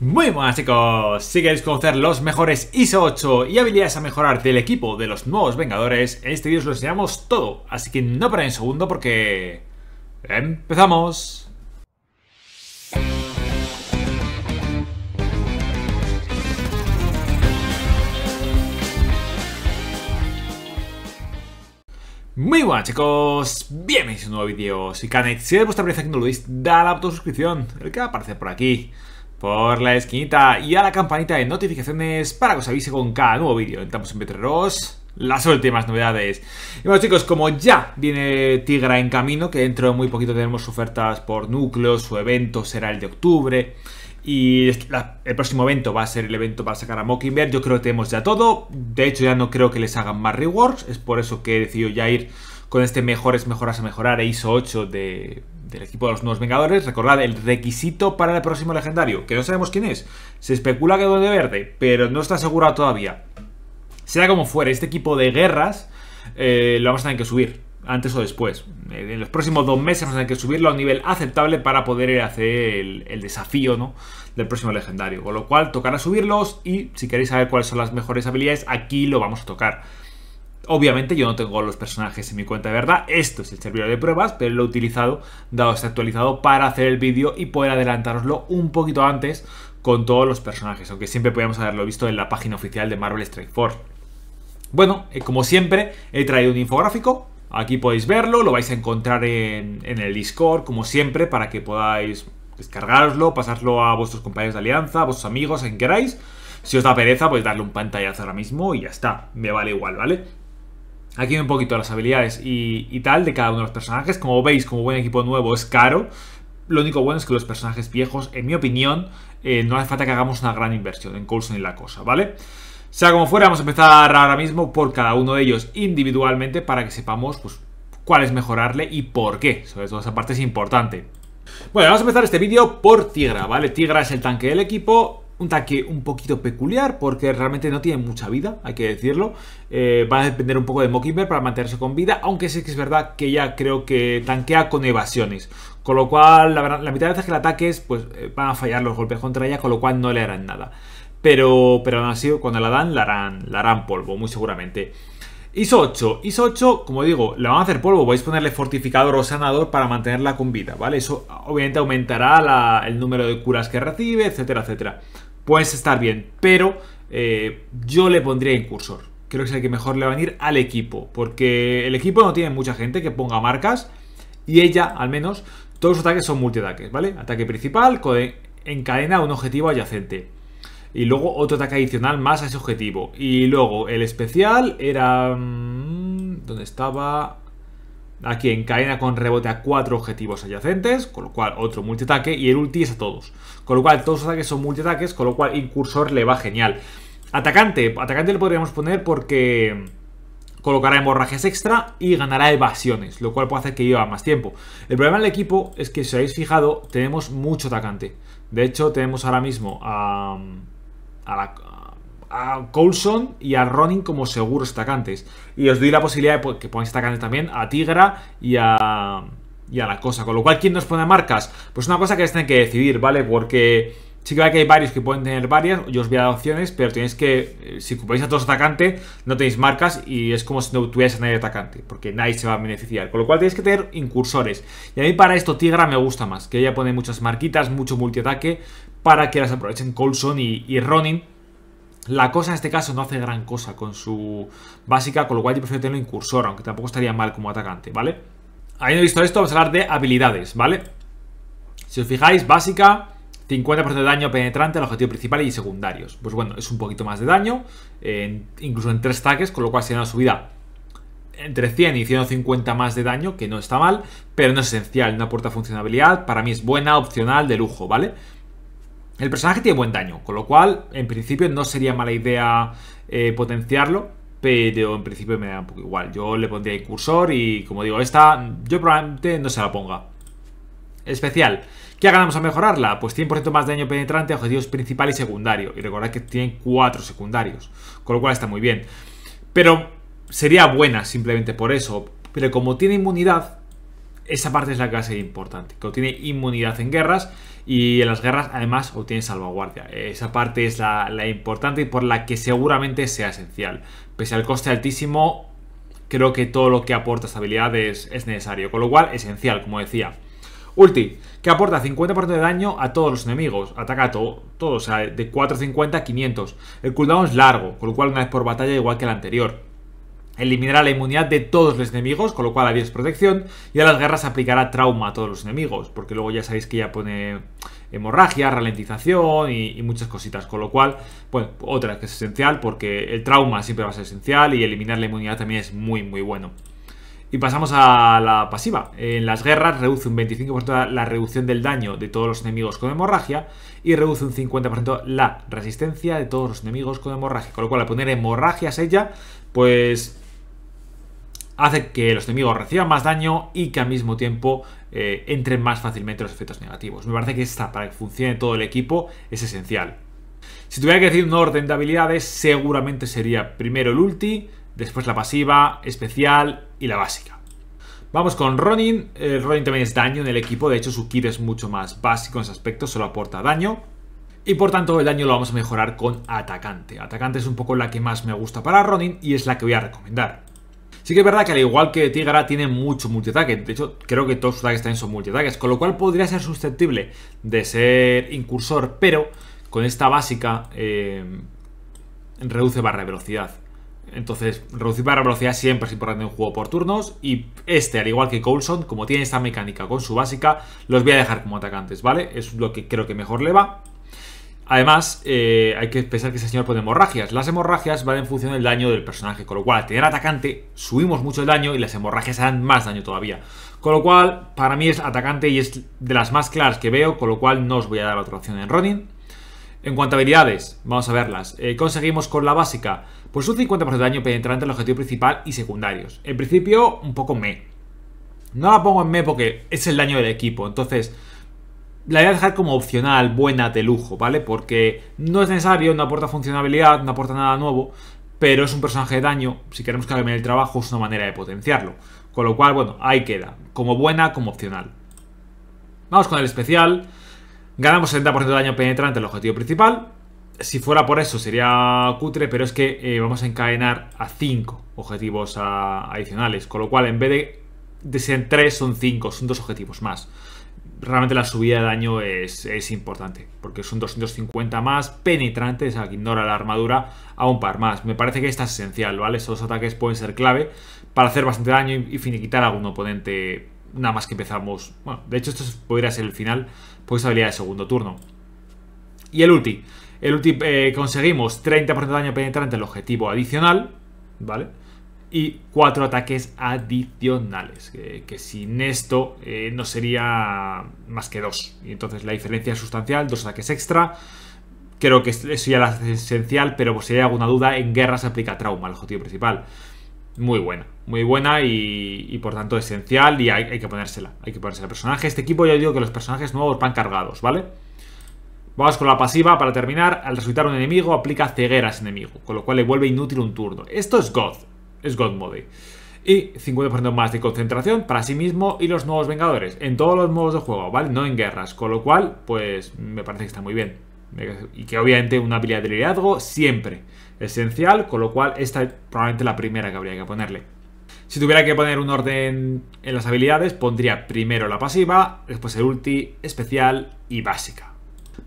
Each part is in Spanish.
Muy buenas chicos, si queréis conocer los mejores ISO 8 y habilidades a mejorar del equipo de los nuevos Vengadores, en este vídeo os lo enseñamos todo, así que no para un segundo porque... ¡Empezamos! Muy buenas chicos, bienvenidos a un nuevo vídeo, Si Canet, si es vuestra primera vez no lo veis, dale a la suscripción, el que aparece por aquí por la esquinita y a la campanita de notificaciones para que os avise con cada nuevo vídeo. Entramos en Betreros las últimas novedades. Y bueno chicos, como ya viene Tigra en camino, que dentro de muy poquito tenemos ofertas por núcleos, su evento será el de octubre. Y el próximo evento va a ser el evento para sacar a Mockingbird. Yo creo que tenemos ya todo. De hecho, ya no creo que les hagan más rewards. Es por eso que he decidido ya ir con este mejores, mejoras a mejorar e ISO 8 de, del equipo de los nuevos Vengadores. Recordad el requisito para el próximo legendario, que no sabemos quién es. Se especula que de Verde, pero no está asegurado todavía. Sea como fuere, este equipo de guerras eh, lo vamos a tener que subir, antes o después. Eh, en los próximos dos meses vamos a tener que subirlo a un nivel aceptable para poder eh, hacer el, el desafío ¿no? del próximo legendario. Con lo cual, tocará subirlos y si queréis saber cuáles son las mejores habilidades, aquí lo vamos a tocar. Obviamente yo no tengo los personajes en mi cuenta de verdad, esto es el servidor de pruebas, pero lo he utilizado, dado que está actualizado, para hacer el vídeo y poder adelantaroslo un poquito antes con todos los personajes, aunque siempre podríamos haberlo visto en la página oficial de Marvel Strike Force. Bueno, eh, como siempre, he traído un infográfico, aquí podéis verlo, lo vais a encontrar en, el Discord, como siempre, para que podáis descargaroslo, pasarlo a vuestros compañeros de alianza, a vuestros amigos, a quien queráis. Si os da pereza, pues darle un pantallazo ahora mismo y ya está. Me vale igual, ¿vale? Aquí un poquito las habilidades y, tal de cada uno de los personajes. Como veis, como buen equipo nuevo es caro. Lo único bueno es que los personajes viejos, en mi opinión, eh, no hace falta que hagamos una gran inversión en Coulson y la cosa, ¿vale? Sea como fuera, vamos a empezar ahora mismo por cada uno de ellos individualmente para que sepamos pues, cuál es mejorarle y por qué. Sobre todo esa parte es importante. Bueno, vamos a empezar este vídeo por Tigra, ¿vale? Tigra es el tanque del equipo, un tanque un poquito peculiar porque realmente no tiene mucha vida, hay que decirlo. Eh, va a depender un poco de Mockingbird para mantenerse con vida, aunque sí que es verdad que ya creo que tanquea con evasiones. Con lo cual, la, mitad de veces que la ataques, pues eh, van a fallar los golpes contra ella, con lo cual no le harán nada. Pero, pero aún así, cuando la dan, la harán, la harán polvo, muy seguramente. ISO 8. ISO 8, como digo, la van a hacer polvo. Vais a ponerle fortificador o sanador para mantenerla con vida, ¿vale? Eso obviamente aumentará el número de curas que recibe, etcétera, etcétera puedes estar bien, pero eh, yo le pondría incursor. Creo que es el que mejor le va a venir al equipo, porque el equipo no tiene mucha gente que ponga marcas y ella, al menos, todos sus ataques son multiataques, ¿vale? Ataque principal, encadena un objetivo adyacente. Y luego otro ataque adicional más a ese objetivo. Y luego el especial era... Mm, ¿Dónde estaba? Aquí encadena con rebote a cuatro objetivos adyacentes, con lo cual otro multiataque y el ulti es a todos. Con lo cual todos los ataques son multiataques, con lo cual Incursor le va genial. Atacante, atacante le podríamos poner porque colocará emborrajes extra y ganará evasiones, lo cual puede hacer que lleva más tiempo. El problema del equipo es que si habéis fijado, tenemos mucho atacante. De hecho, tenemos ahora mismo a, a la, a Coulson y a Ronin como seguros atacantes. Y os doy la posibilidad de que pongáis atacantes también a Tigra y a, y a la cosa. Con lo cual, ¿quién nos pone marcas? Pues una cosa que tenéis que decidir, ¿vale? Porque sí que hay varios que pueden tener varias, yo os voy a dar opciones, pero tenéis que, eh, si ocupáis a todos atacantes, no tenéis marcas y es como si no tuvierais a nadie atacante, porque nadie se va a beneficiar. Con lo cual tenéis que tener incursores. Y a mí para esto Tigra me gusta más, que ella pone muchas marquitas, mucho multiataque, para que las aprovechen Colson y Ronin la cosa en este caso no hace gran cosa con su básica, con lo cual yo prefiero tenerlo incursor, aunque tampoco estaría mal como atacante, ¿vale? Habiendo visto esto, vamos a hablar de habilidades, ¿vale? Si os fijáis, básica, 50% de daño penetrante al objetivo principal y secundarios. Pues bueno, es un poquito más de daño, incluso en tres ataques con lo cual sería una subida entre 100 y 150 más de daño, que no está mal, pero no es esencial, no aporta funcionalidad, para mí es buena, opcional, de lujo, ¿vale? vale el personaje tiene buen daño, con lo cual, en principio, no sería mala idea eh, potenciarlo. Pero en principio me da un poco igual. Yo le pondría el cursor y, como digo, esta yo probablemente no se la ponga. Especial. ¿Qué ganamos a mejorarla? Pues 100% más daño penetrante, objetivos principal y secundario. Y recordad que tienen cuatro secundarios, con lo cual está muy bien. Pero sería buena simplemente por eso. Pero como tiene inmunidad, esa parte es la que va importante, que obtiene inmunidad en guerras y en las guerras además obtiene salvaguardia. Esa parte es la, importante y por la que seguramente sea esencial. Pese al coste altísimo, creo que todo lo que aporta estabilidad es, es necesario, con lo cual esencial, como decía. Ulti, que aporta 50% de daño a todos los enemigos, ataca a todos, o sea, de 450 a 500. El cooldown es largo, con lo cual una vez por batalla igual que el anterior. Eliminará la inmunidad de todos los enemigos, con lo cual adiós protección. Y a las guerras aplicará trauma a todos los enemigos, porque luego ya sabéis que ya pone hemorragia, ralentización y, muchas cositas. Con lo cual, bueno, otra que es esencial, porque el trauma siempre va a ser esencial y eliminar la inmunidad también es muy, muy bueno. Y pasamos a la pasiva. En las guerras reduce un 25% la reducción del daño de todos los enemigos con hemorragia y reduce un 50% la resistencia de todos los enemigos con hemorragia. Con lo cual, al poner hemorragias ella, pues hace que los enemigos reciban más daño y que al mismo tiempo eh, entren más fácilmente los efectos negativos. Me parece que esta, para que funcione todo el equipo, es esencial. Si tuviera que decir un orden de habilidades, seguramente sería primero el ulti, después la pasiva, especial y la básica. Vamos con Ronin. Ronin también es daño en el equipo, de hecho su kit es mucho más básico en ese aspecto, solo aporta daño. Y por tanto el daño lo vamos a mejorar con atacante. Atacante es un poco la que más me gusta para Ronin y es la que voy a recomendar. Sí que es verdad que al igual que Tigra tiene mucho multiataque, de hecho creo que todos sus ataques también son multiataques, con lo cual podría ser susceptible de ser incursor, pero con esta básica eh, reduce barra de velocidad. Entonces, reducir barra de velocidad siempre es importante en un juego por turnos. Y este, al igual que Coulson, como tiene esta mecánica con su básica, los voy a dejar como atacantes, ¿vale? Es lo que creo que mejor le va. Además, eh, hay que pensar que ese señor pone hemorragias. Las hemorragias van en función del daño del personaje, con lo cual al tener atacante subimos mucho el daño y las hemorragias harán más daño todavía. Con lo cual, para mí es atacante y es de las más claras que veo, con lo cual no os voy a dar otra opción en running. En cuanto a habilidades, vamos a verlas. Eh, conseguimos con la básica, pues un 50% de daño penetrante al objetivo principal y secundarios. En principio, un poco me. No la pongo en me porque es el daño del equipo, entonces la voy a dejar como opcional, buena, de lujo, ¿vale? Porque no es necesario, no aporta funcionalidad, no aporta nada nuevo, pero es un personaje de daño, si queremos que haga el trabajo es una manera de potenciarlo. Con lo cual, bueno, ahí queda, como buena, como opcional. Vamos con el especial, ganamos 70% de daño penetrante al objetivo principal, si fuera por eso sería cutre, pero es que eh, vamos a encadenar a 5 objetivos ah, adicionales, con lo cual en vez de, de ser 3 son 5, son dos objetivos más realmente la subida de daño es, importante, porque son 250 más penetrantes, o que ignora la armadura a un par más. Me parece que esta es esencial, ¿vale? esos ataques pueden ser clave para hacer bastante daño y, finiquitar a algún oponente nada más que empezamos. Bueno, de hecho esto podría ser el final, pues esta habilidad de segundo turno. Y el ulti. El ulti eh, conseguimos 30% de daño penetrante el objetivo adicional, ¿vale? vale y cuatro ataques adicionales, que, sin esto eh, no sería más que dos. Y entonces la diferencia es sustancial, dos ataques extra. Creo que eso ya es esencial, pero pues si hay alguna duda, en guerra se aplica trauma, el objetivo principal. Muy buena, muy buena y, por tanto esencial y hay, que ponérsela, hay que ponérsela. Personaje, este equipo ya digo que los personajes nuevos van cargados, ¿vale? Vamos con la pasiva para terminar. Al resucitar un enemigo, aplica ceguera ese enemigo, con lo cual le vuelve inútil un turno. Esto es God es God Mode. Y 50% más de concentración para sí mismo y los nuevos Vengadores. En todos los modos de juego, ¿vale? No en guerras. Con lo cual, pues me parece que está muy bien. Y que obviamente una habilidad de liderazgo siempre esencial. Con lo cual, esta es probablemente la primera que habría que ponerle. Si tuviera que poner un orden en las habilidades, pondría primero la pasiva, después el ulti, especial y básica.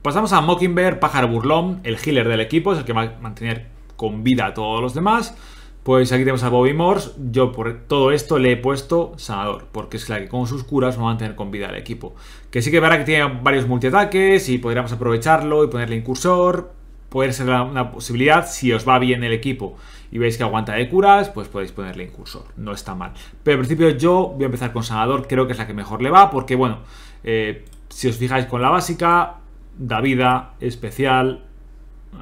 Pasamos a Mockingbird, pájaro burlón, el healer del equipo, es el que va a mantener con vida a todos los demás. Pues aquí tenemos a Bobby Morse. Yo por todo esto le he puesto sanador, porque es la que con sus curas va a mantener con vida al equipo. Que sí que verá que tiene varios multiataques y podríamos aprovecharlo y ponerle incursor. Puede ser una posibilidad si os va bien el equipo y veis que aguanta de curas, pues podéis ponerle incursor. No está mal. Pero al principio yo voy a empezar con sanador, creo que es la que mejor le va, porque bueno, eh, si os fijáis con la básica, da vida, especial.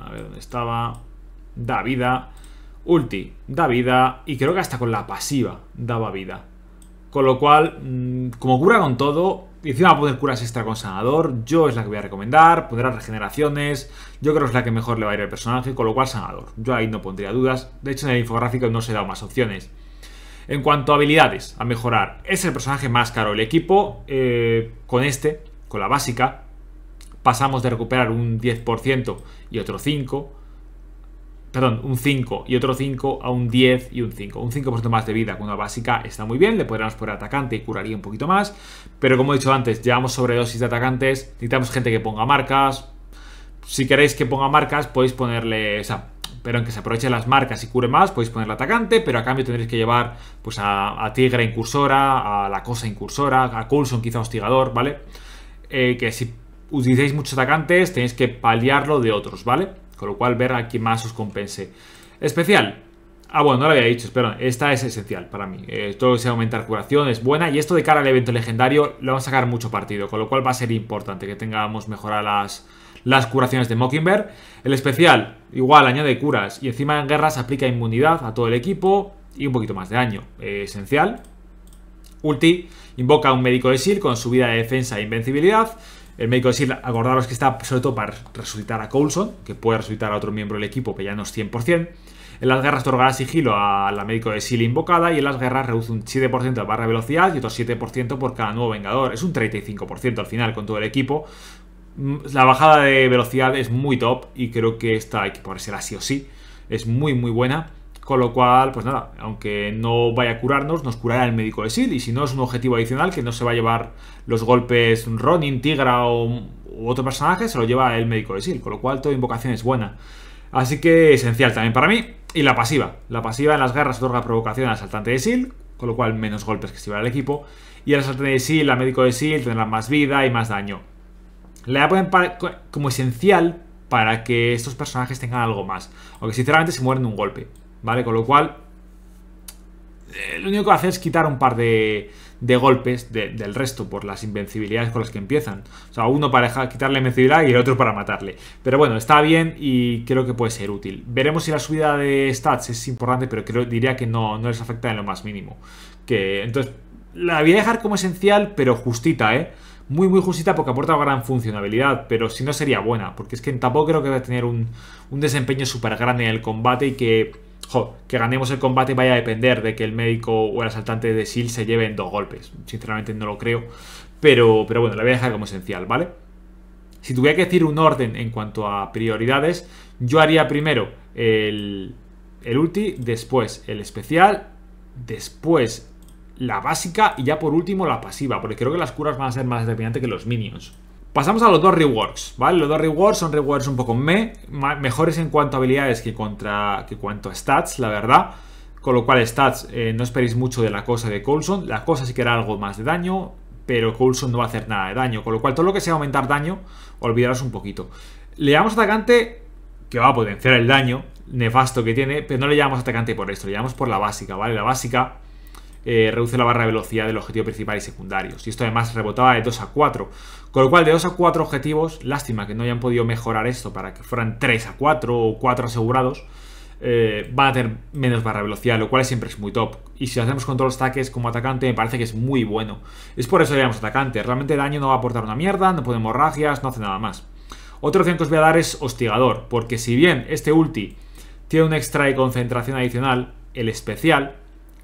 A ver dónde estaba. Da vida Ulti da vida y creo que hasta con la pasiva daba vida. Con lo cual, mm, como cura con todo, y encima va a poner curas extra con sanador, yo es la que voy a recomendar, pondrá regeneraciones, yo creo que es la que mejor le va a ir al personaje, con lo cual sanador. Yo ahí no pondría dudas, de hecho en el infográfico no se da más opciones. En cuanto a habilidades a mejorar, es el personaje más caro el equipo, eh, con este, con la básica, pasamos de recuperar un 10% y otro 5%, perdón, un 5 y otro 5 a un 10 y un 5. Un 5% más de vida con una básica está muy bien, le podríamos poner atacante y curaría un poquito más, pero como he dicho antes, llevamos dosis de atacantes, necesitamos gente que ponga marcas. Si queréis que ponga marcas, podéis ponerle, o sea, pero aunque se aprovechen las marcas y cure más, podéis ponerle atacante, pero a cambio tendréis que llevar pues a, tigra Tigre incursora, a la cosa incursora, a Coulson quizá hostigador, ¿vale? Eh, que si utilicéis muchos atacantes, tenéis que paliarlo de otros, ¿vale? Con lo cual ver a quien más os compense. Especial. Ah, bueno, no lo había dicho, espera. Esta es esencial para mí. Eh, todo lo que sea aumentar curación es buena. Y esto de cara al evento legendario lo vamos a sacar mucho partido. Con lo cual va a ser importante que tengamos mejoradas las, las curaciones de Mockingbird. El especial, igual, añade curas. Y encima en guerras aplica inmunidad a todo el equipo. Y un poquito más de daño. Eh, esencial. Ulti invoca a un médico de SIR e con subida de defensa e invencibilidad. El médico de acordaros que está sobre todo para resucitar a Coulson, que puede resucitar a otro miembro del equipo, que ya no es 100%. En las guerras otorgará sigilo a la médico de sí invocada y en las guerras reduce un 7% de barra de velocidad y otro 7% por cada nuevo vengador. Es un 35% al final con todo el equipo. Mm, la bajada de velocidad es muy top y creo que esta hay que ser así o sí. Es muy muy buena. Con lo cual, pues nada, aunque no vaya a curarnos, nos curará el médico de SIL. Y si no, es un objetivo adicional que no se va a llevar los golpes Ronin, Tigra o otro personaje, se lo lleva el médico de SIL. Con lo cual, toda invocación es buena. Así que esencial también para mí. Y la pasiva. La pasiva en las garras otorga provocación al asaltante de SIL, con lo cual menos golpes que se llevará el equipo. Y el asaltante de SIL, al médico de SIL, tendrá más vida y más daño. La ponen como esencial para que estos personajes tengan algo más. Aunque sinceramente se mueren de un golpe. ¿vale? Con lo cual, eh, lo único que hace es quitar un par de, golpes del resto por las invencibilidades con las que empiezan. O sea, uno para quitarle invencibilidad y el otro para matarle. Pero bueno, está bien y creo que puede ser útil. Veremos si la subida de stats es importante, pero creo, diría que no, no les afecta en lo más mínimo. Que, entonces, la voy a dejar como esencial, pero justita, ¿eh? Muy, muy justita porque aporta gran funcionalidad, pero si no sería buena, porque es que tampoco creo que va a tener un, un desempeño súper grande en el combate y que que ganemos el combate vaya a depender de que el médico o el asaltante de Sil e se lleven dos golpes. Sinceramente no lo creo, pero, pero bueno, la voy a dejar como esencial, ¿vale? Si tuviera que decir un orden en cuanto a prioridades, yo haría primero el, el ulti, después el especial, después la básica y ya por último la pasiva, porque creo que las curas van a ser más determinantes que los minions. Pasamos a los dos rewards, ¿vale? Los dos rewards son rewards un poco me, mejores en cuanto a habilidades que, contra, que cuanto a stats, la verdad. Con lo cual, stats, eh, no esperéis mucho de la cosa de Coulson. La cosa sí que era algo más de daño, pero Coulson no va a hacer nada de daño. Con lo cual, todo lo que sea aumentar daño, olvidaros un poquito. Le damos atacante, que va a potenciar el daño nefasto que tiene, pero no le llamamos atacante por esto, le llamamos por la básica, ¿vale? La básica eh, reduce la barra de velocidad del objetivo principal y secundario Y esto además rebotaba de 2 a 4. Con lo cual, de 2 a 4 objetivos, lástima que no hayan podido mejorar esto para que fueran 3 a 4 o 4 asegurados, eh, van a tener menos barra de velocidad, lo cual siempre es muy top. Y si hacemos con todos los ataques como atacante, me parece que es muy bueno. Es por eso que le llamamos atacante. Realmente daño no va a aportar una mierda, no pone hemorragias, no hace nada más. Otra opción que os voy a dar es hostigador, porque si bien este ulti tiene un extra de concentración adicional, el especial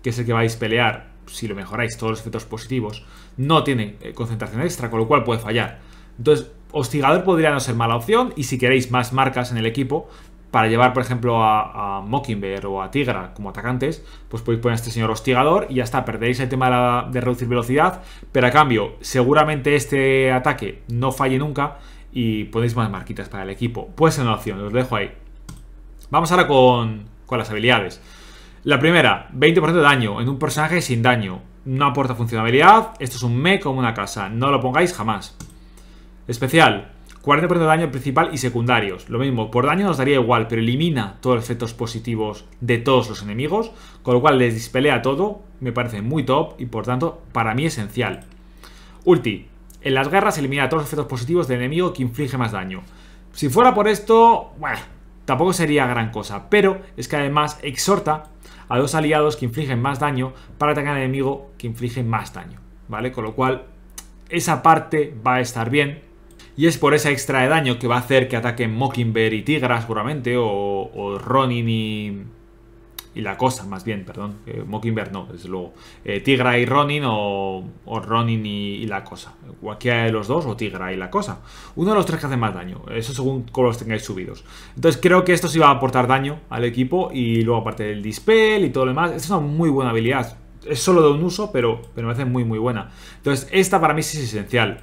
que es el que vais a pelear, si lo mejoráis todos los efectos positivos, no tiene eh, concentración extra, con lo cual puede fallar. Entonces, Hostigador podría no ser mala opción y si queréis más marcas en el equipo, para llevar, por ejemplo, a, Mockingbird o a Tigra como atacantes, pues podéis poner a este señor hostigador y ya está, perderéis el tema de, reducir velocidad, pero a cambio, seguramente este ataque no falle nunca y podéis más marquitas para el equipo. Puede ser una opción, os dejo ahí. Vamos ahora con, con las habilidades. La primera, 20% de daño en un personaje sin daño. No aporta funcionalidad, esto es un me como una casa, no lo pongáis jamás. Especial, 40% de daño principal y secundarios. Lo mismo, por daño nos daría igual, pero elimina todos los efectos positivos de todos los enemigos, con lo cual les dispelea todo, me parece muy top y por tanto para mí esencial. Ulti. En las guerras elimina todos los efectos positivos del enemigo que inflige más daño. Si fuera por esto, bueno, tampoco sería gran cosa, pero es que además exhorta a dos aliados que infligen más daño para atacar al enemigo que inflige más daño, ¿vale? Con lo cual, esa parte va a estar bien. Y es por esa extra de daño que va a hacer que ataquen Mockingbird y Tigra seguramente, o, o Ronin y, y la cosa, más bien, perdón. Mockingbird no, desde luego. Eh, Tigra y Ronin o, Ronin y, la cosa. Cualquiera de los dos o Tigra y la cosa. Uno de los tres que hace más daño. Eso según cómo los tengáis subidos. Entonces creo que esto sí va a aportar daño al equipo y luego aparte del dispel y todo lo demás. Es una muy buena habilidad. Es solo de un uso, pero, pero me hace muy muy buena. Entonces esta para mí sí es esencial.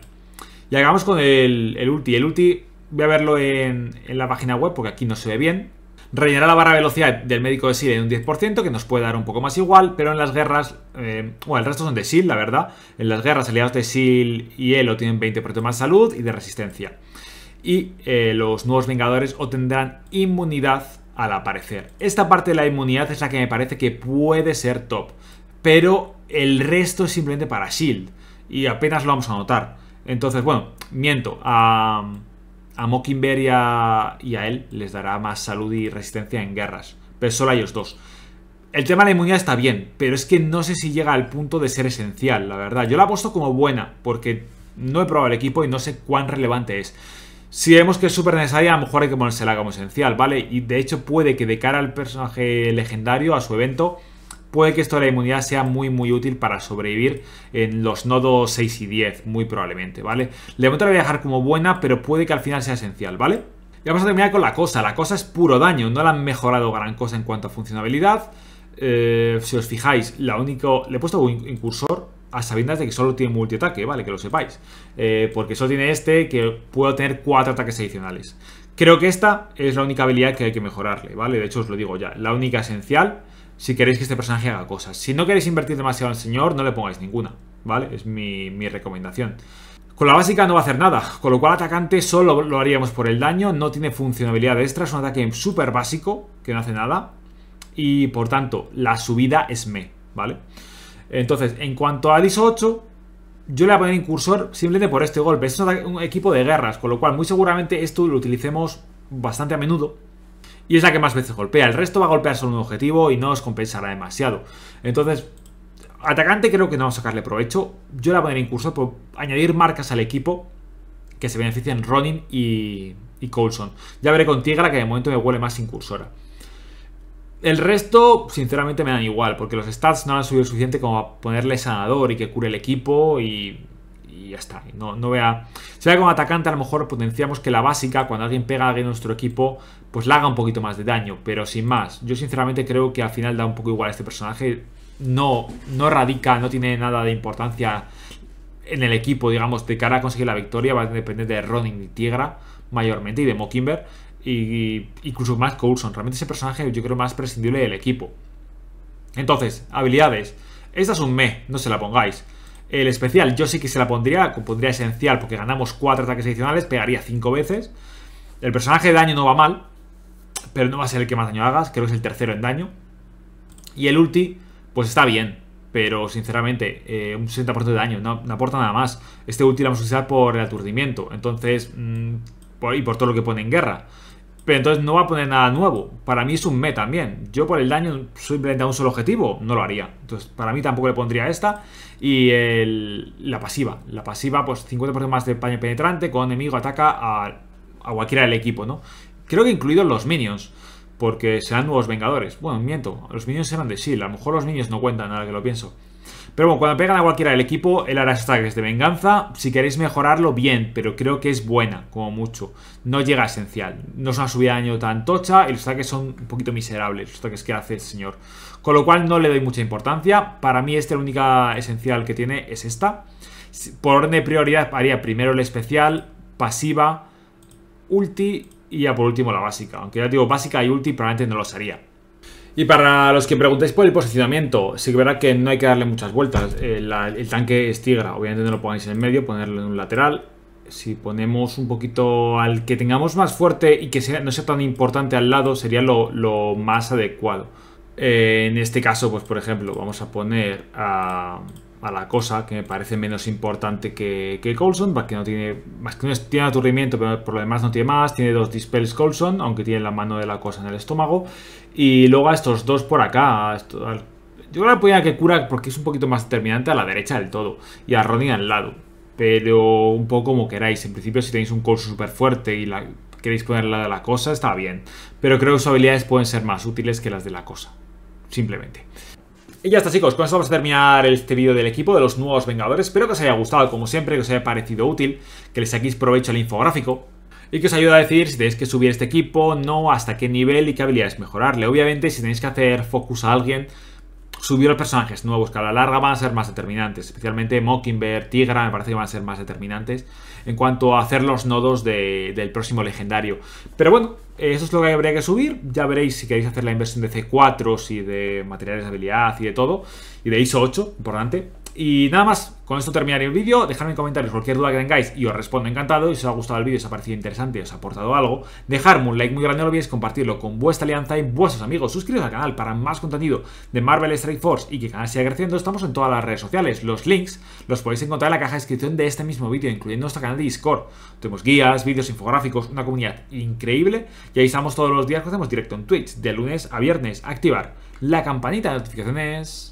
Y hagamos con el, ulti. El ulti voy a verlo en, en la página web porque aquí no se ve bien rellenará la barra de velocidad del médico de Shield en un 10%, que nos puede dar un poco más igual, pero en las guerras, eh, bueno, el resto son de Shield la verdad. En las guerras, aliados de SIL y Elo tienen 20% más salud y de resistencia. Y eh, los nuevos Vengadores obtendrán inmunidad al aparecer. Esta parte de la inmunidad es la que me parece que puede ser top, pero el resto es simplemente para SHIELD y apenas lo vamos a notar. Entonces, bueno, miento. a a Mockingbird y a, él les dará más salud y resistencia en guerras. Pero solo a ellos dos. El tema de la inmunidad está bien, pero es que no sé si llega al punto de ser esencial, la verdad. Yo la apuesto como buena, porque no he probado el equipo y no sé cuán relevante es. Si vemos que es súper necesaria, a lo mejor hay que ponérsela como esencial, ¿vale? Y de hecho puede que de cara al personaje legendario, a su evento, Puede que esto de la inmunidad sea muy muy útil para sobrevivir en los nodos 6 y 10, muy probablemente, ¿vale? Le voy a dejar como buena, pero puede que al final sea esencial, ¿vale? Y vamos a terminar con la cosa. La cosa es puro daño, no la han mejorado gran cosa en cuanto a funcionalidad. Eh, si os fijáis, la único... Le he puesto un cursor a sabiendas de que solo tiene multiataque, ¿vale? Que lo sepáis. Eh, porque solo tiene este que puedo tener cuatro ataques adicionales. Creo que esta es la única habilidad que hay que mejorarle, ¿vale? De hecho, os lo digo ya. La única esencial si queréis que este personaje haga cosas. Si no queréis invertir demasiado en el señor, no le pongáis ninguna, ¿vale? Es mi, recomendación. Con la básica no va a hacer nada, con lo cual atacante solo lo haríamos por el daño, no tiene funcionalidad extra, es un ataque súper básico que no hace nada y por tanto la subida es me, ¿vale? Entonces, en cuanto a Diso 8, yo le voy a poner incursor simplemente por este golpe, es un equipo de guerras, con lo cual muy seguramente esto lo utilicemos bastante a menudo y es la que más veces golpea. El resto va a golpear solo un objetivo y no os compensará demasiado. Entonces, atacante creo que no vamos a sacarle provecho. Yo la voy a poner en por añadir marcas al equipo que se beneficien Ronin y, y Coulson. Ya veré con Tigra que de momento me huele más incursora. El resto, sinceramente, me dan igual, porque los stats no han subido suficiente como a ponerle sanador y que cure el equipo y y ya está. No, vea. Si va con atacante, a lo mejor potenciamos que la básica, cuando alguien pega a alguien en nuestro equipo, pues la haga un poquito más de daño. Pero sin más, yo sinceramente creo que al final da un poco igual a este personaje. No, radica, no tiene nada de importancia en el equipo, digamos, de cara a conseguir la victoria. Va a depender de Ronin y Tigra, mayormente, y de Mockingbird. Y, incluso más Coulson. Realmente ese personaje yo creo más prescindible del equipo. Entonces, habilidades. Esta es un me, no se la pongáis el especial yo sí que se la pondría, pondría esencial porque ganamos 4 ataques adicionales, pegaría 5 veces. El personaje de daño no va mal, pero no va a ser el que más daño hagas, creo que es el tercero en daño. Y el ulti, pues está bien, pero sinceramente eh, un 60% de daño, no, aporta nada más. Este ulti lo vamos a usar por el aturdimiento, entonces, y mm, por todo lo que pone en guerra. Pero entonces no va a poner nada nuevo. Para mí es un me también. Yo por el daño simplemente a un solo objetivo no lo haría. Entonces para mí tampoco le pondría esta. Y la pasiva. La pasiva pues 50% más de paño penetrante Con enemigo ataca a, cualquiera del equipo, ¿no? Creo que incluidos los minions. Porque serán nuevos vengadores. Bueno, miento. Los minions eran de Shield. A lo mejor los minions no cuentan, nada que lo pienso. Pero bueno, cuando pegan a cualquiera del equipo, él hará es de venganza. Si queréis mejorarlo, bien, pero creo que es buena, como mucho. No llega a esencial. No es una subida de daño tan tocha y los ataques son un poquito miserables, los ataques que hace el señor. Con lo cual no le doy mucha importancia. Para mí, esta la única esencial que tiene es esta. Por orden de prioridad, haría primero el especial, pasiva, ulti y ya por último la básica. Aunque ya digo, básica y ulti probablemente no lo haría. Y para los que preguntéis por el posicionamiento, sí que verá que no hay que darle muchas vueltas. Eh, el, tanque es tigra, obviamente no lo pongáis en el medio, ponerlo en un lateral. Si ponemos un poquito al que tengamos más fuerte y que no sea tan importante al lado, sería lo, más adecuado. Eh, en este caso, pues por ejemplo, vamos a poner a a la cosa, que me parece menos importante que, que Colson, que no tiene más que tiene aturdimiento, pero por lo demás no tiene más, tiene dos dispels Colson, aunque tiene la mano de la cosa en el estómago, y luego a estos dos por acá, yo creo que podría que cura porque es un poquito más determinante a la derecha del todo, y a Ronnie al lado, pero un poco como queráis, en principio si tenéis un Colson súper fuerte y la, queréis ponerla de la cosa, está bien, pero creo que sus habilidades pueden ser más útiles que las de la cosa, simplemente. Y ya está chicos, con esto vamos a terminar este vídeo del equipo de los nuevos Vengadores. Espero que os haya gustado, como siempre, que os haya parecido útil, que les saquéis provecho al infográfico y que os ayude a decir si tenéis que subir este equipo, no, hasta qué nivel y qué habilidades mejorarle. Obviamente, si tenéis que hacer focus a alguien, subir los personajes nuevos, que a la larga van a ser más determinantes. Especialmente Mockingbird, Tigra, me parece que van a ser más determinantes en cuanto a hacer los nodos del próximo legendario. Pero bueno, eso es lo que habría que subir. Ya veréis si queréis hacer la inversión de C4, si de materiales de habilidad y de todo. Y de ISO 8, importante. Y nada más, con esto terminaré el vídeo. Dejadme en comentarios cualquier duda que tengáis y os respondo encantado. Y si os ha gustado el vídeo, os ha parecido interesante, os ha aportado algo, dejadme un like muy grande, no olvidéis compartirlo con vuestra alianza y vuestros amigos. Suscribiros al canal para más contenido de Marvel Strike Force y que el canal siga creciendo. Estamos en todas las redes sociales. Los links los podéis encontrar en la caja de descripción de este mismo vídeo, incluyendo nuestro canal de Discord. Tenemos guías, vídeos infográficos, una comunidad increíble. Y ahí estamos todos los días que hacemos directo en Twitch, de lunes a viernes. Activar la campanita de notificaciones.